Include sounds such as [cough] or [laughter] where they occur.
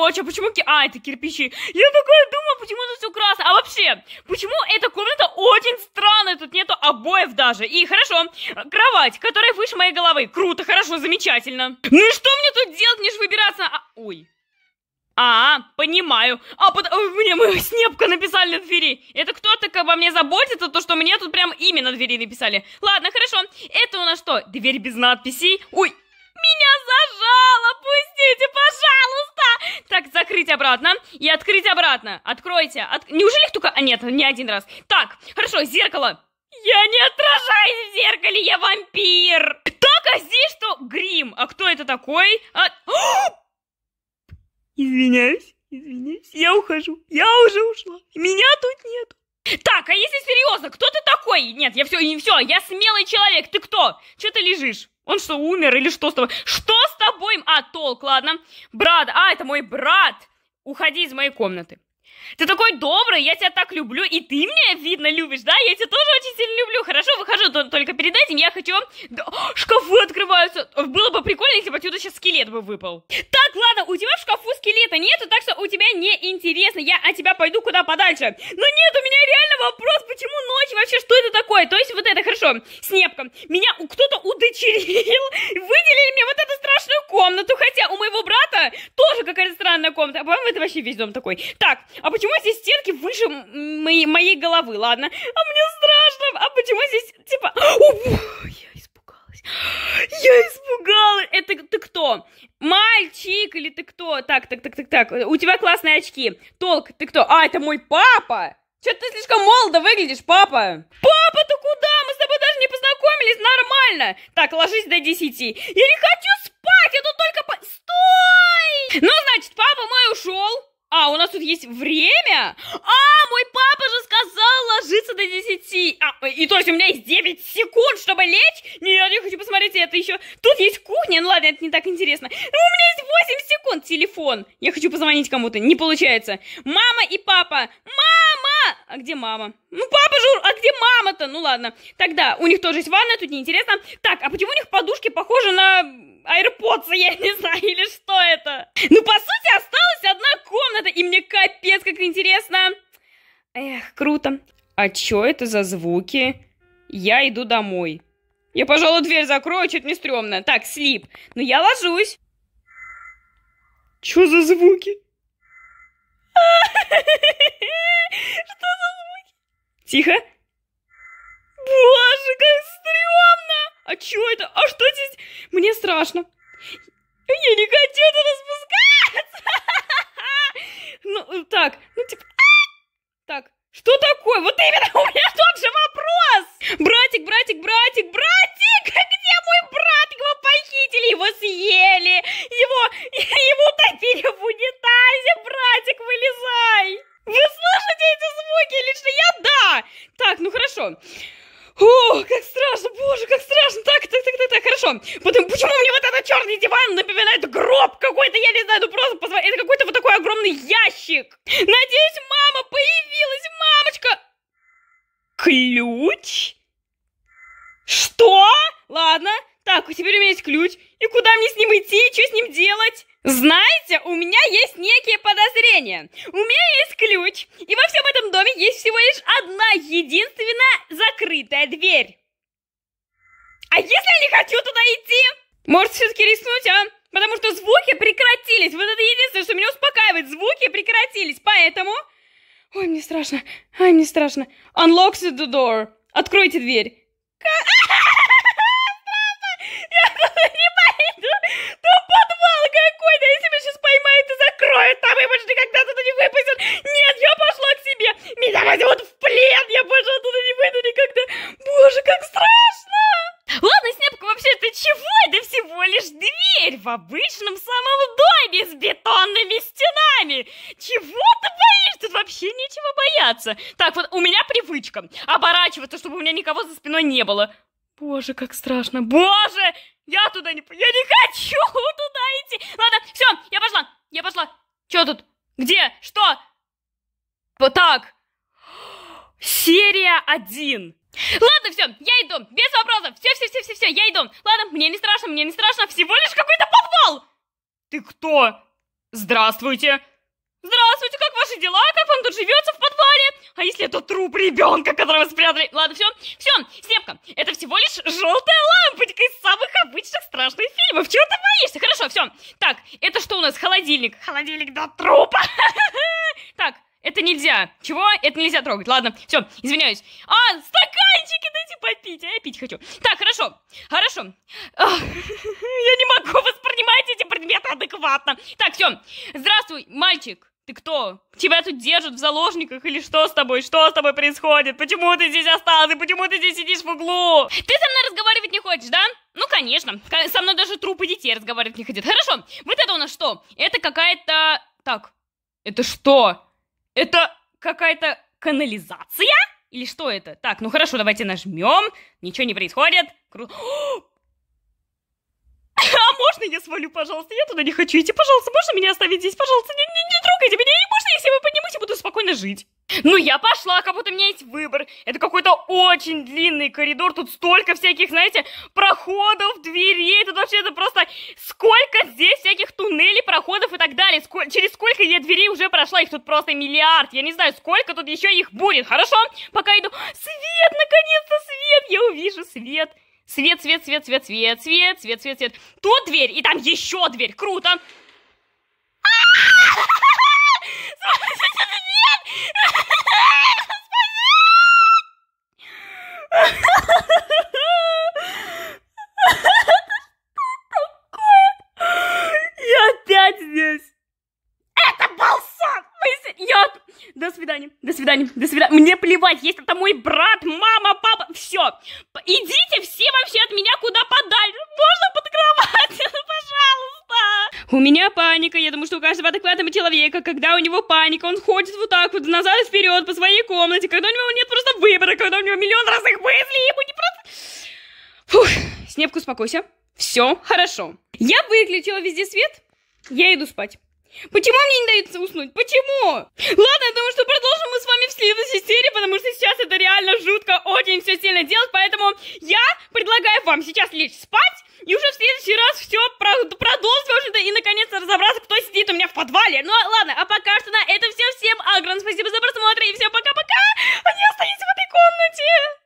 ночь, а почему... А, это кирпичи. Я такое думала, почему тут все красно. А вообще, почему эта комната очень странная, тут нету обоев даже. И хорошо, кровать, которая выше моей головы. Круто, хорошо, замечательно. Ну и что мне тут делать, мне же выбираться... А... Ой. А, понимаю. А, под... Ой, э, мне мою снепка написали на двери. Это кто-то обо мне заботится, то, что мне тут прям имя на двери написали. Ладно, хорошо. Это у нас что, дверь без надписей? Ой, меня зажало, пустите, пожалуйста. [laughs] Так, закрыть обратно и открыть обратно. Откройте. От... Неужели только? А, нет, не один раз. Так, хорошо, зеркало. Я не отражаюсь в зеркале, я вампир. Так, а здесь что? Грим. А кто это такой? А... [gasps] Извиняюсь, извиняюсь, я ухожу. Я уже ушла. Меня тут нету. Так, а если серьезно, кто ты такой? Нет, я все, не все, я смелый человек, ты кто? Че ты лежишь? Он что, умер или что с тобой? Что с тобой? А, толк, ладно. Брат, а, это мой брат. Уходи из моей комнаты. Ты такой добрый, я тебя так люблю, и ты меня, видно, любишь, да? Я тебя тоже очень сильно люблю. Хорошо, выхожу но только перед этим я хочу... Да, шкафы открываются! Было бы прикольно, если бы отсюда сейчас скелет бы выпал. Так, ладно, у тебя в шкафу скелета нету, так что у тебя неинтересно. Я от тебя пойду куда подальше. Но нет, у меня реально вопрос, почему ночь? Вообще, что это такое? То есть вот это, хорошо, с непком. Меня кто-то удочерил, [laughs] выделили мне вот эту страшную комнату, хотя у моего брата тоже какая-то странная комната. А по-моему, это вообще весь дом такой. Так, а почему здесь стенки выше моей, моей головы? Ладно. А мне почему здесь, типа, О, я испугалась, я испугалась, это ты кто, мальчик или ты кто, так, так, так, так, так, у тебя классные очки, толк, ты кто, а, это мой папа, что ты слишком молодо выглядишь, папа. Папа, ты куда? Мы с тобой даже не познакомились, нормально. Так, ложись до 10. Я не хочу спать, я тут только по... Стой! Ну, значит, папа мой ушел. А, у нас тут есть время? А, мой папа и то есть у меня есть 9 секунд, чтобы лечь? Нет, я хочу посмотреть это еще. Тут есть кухня, ну ладно, это не так интересно. Но ну, у меня есть 8 секунд, телефон. Я хочу позвонить кому-то, не получается. Мама и папа. Мама! А где мама? Ну, папа же, а где мама-то? Ну ладно. Тогда у них тоже есть ванна, тут неинтересно. Так, а почему у них подушки похожи на AirPods, [laughs] я не знаю, или что это? Ну, по сути, осталась одна комната, и мне капец как интересно. Эх, круто. «А чё это за звуки?» «Я иду домой». «Я, пожалуй, дверь закрою, чё-то не стрёмно. Так, слип. Ну я ложусь». «Чё за звуки?» «Что за звуки?» «Тихо». «Боже, как стрёмно! А чё это? А что здесь? Мне страшно. Я не хочу туда спускаться!» Ну, так, ну, типа... Так, что такое? Вот именно у меня тот же вопрос! Братик, братик, братик, братик! [laughs] Где мой брат? Его похитили, его съели! Его, [laughs] его утопили в унитазе! Братик, вылезай! Вы слышите эти звуки? Лично я да! Так, ну хорошо. О, как страшно, боже, как страшно. Так, так, так, так, так, хорошо. Потом, почему мне вот этот черный диван напоминает гроб какой-то, я не знаю, ну просто позвони. Это какой-то вот такой огромный ящик. Надеюсь, Ключ? Что? Ладно, так, теперь у меня есть ключ. И куда мне с ним идти, что с ним делать? Знаете, у меня есть некие подозрения. У меня есть ключ, и во всем этом доме есть всего лишь одна единственная закрытая дверь. А если я не хочу туда идти? Может, все-таки рискнуть, а? Потому что звуки прекратились. Вот это единственное, что меня успокаивает. Звуки прекратились. Поэтому Ой, мне страшно. Ай, мне страшно. Unlock the door. Откройте дверь. [laughs] Я туда не пойду. Там подвал какой-то. Если меня сейчас поймают и закроют, там и больше никогда туда не выпустят. Нет, я пошла к себе. Меня возьмут в плен. Я больше оттуда не выйду никогда. Боже, как страшно. Ладно, Снепка, вообще, ты чего? Это всего лишь дверь в обычный домами с бетонными стенами. Чего ты боишься? Тут вообще нечего бояться. Так, вот у меня привычка оборачиваться, чтобы у меня никого за спиной не было. Боже, как страшно. Боже! Я туда не... Я не хочу [laughs] туда идти. Ладно, все, я пошла. Я пошла. Че тут? Где? Что? Вот так. Серия 1. Ладно, все, я иду. Без вопросов. Все, все, все, все, все, я иду. Ладно, мне не страшно, мне не страшно. Всего лишь какой-то подвал. «Ты кто?» «Здравствуйте!» «Здравствуйте, как ваши дела? Как вам тут живется в подвале? А если это труп ребенка, которого спрятали?» Ладно, все, все, снепка. это всего лишь желтая лампочка из самых обычных страшных фильмов. Чего ты боишься? Хорошо, все. Так, это что у нас? Холодильник. Холодильник до трупа. [laughs] Так, это нельзя. Чего? Это нельзя трогать. Ладно, все, извиняюсь. А, стаканчики дайте попить, а я пить хочу. Так, хорошо, хорошо. [laughs] Я не могу адекватно. Так, все. Здравствуй, мальчик. Ты кто? Тебя тут держат в заложниках или что с тобой? Что с тобой происходит? Почему ты здесь остался? Почему ты здесь сидишь в углу? Ты со мной разговаривать не хочешь, да? Ну, конечно. Со мной даже трупы детей разговаривать не хотят. Хорошо. Вот это у нас что? Это какая-то... Так. Это что? Это какая-то канализация? Или что это? Так, ну хорошо, давайте нажмем. Ничего не происходит. Круто можно я свалю, пожалуйста? Я туда не хочу идти, пожалуйста, можно меня оставить здесь, пожалуйста? Не, не, не трогайте меня, и можно я с вами поднимусь и буду спокойно жить? Ну, я пошла, как будто у меня есть выбор. Это какой-то очень длинный коридор, тут столько всяких, знаете, проходов, дверей, тут вообще это просто... Сколько здесь всяких туннелей, проходов и так далее, Сколь... через сколько я дверей уже прошла, их тут просто миллиард, я не знаю, сколько тут еще их будет, хорошо? Пока иду... Свет, наконец-то свет, я увижу свет. Свет, свет, свет, свет, свет, свет, свет, свет, свет. Тут дверь, и там еще дверь. Круто. Я опять здесь. Это был Я... До свидания, до свидания, до свидания. Мне плевать, Есть это мой брат, мама, папа, все. Идите все во от меня куда подальше. Можно под кровать? [laughs] Ну, пожалуйста. У меня паника. Я думаю, что у каждого адекватного человека, когда у него паника, он ходит вот так вот назад и вперед по своей комнате, когда у него нет просто выбора, когда у него миллион разных мыслей, ему не просто... Фух, Снепка, успокойся. Все хорошо. Я выключила везде свет. Я иду спать. Почему мне не дается уснуть? Почему? Ладно, я думаю, что продолжим мы с вами в следующей серии, потому что сейчас это реально жутко, очень все сильно делать, поэтому я предлагаю вам сейчас лечь спать и уже в следующий раз все продолжим уже и наконец-то разобраться, кто сидит у меня в подвале. Ну ладно, а пока что на этом все. Всем огромное спасибо за просмотр и всем пока-пока! Они остались в этой комнате!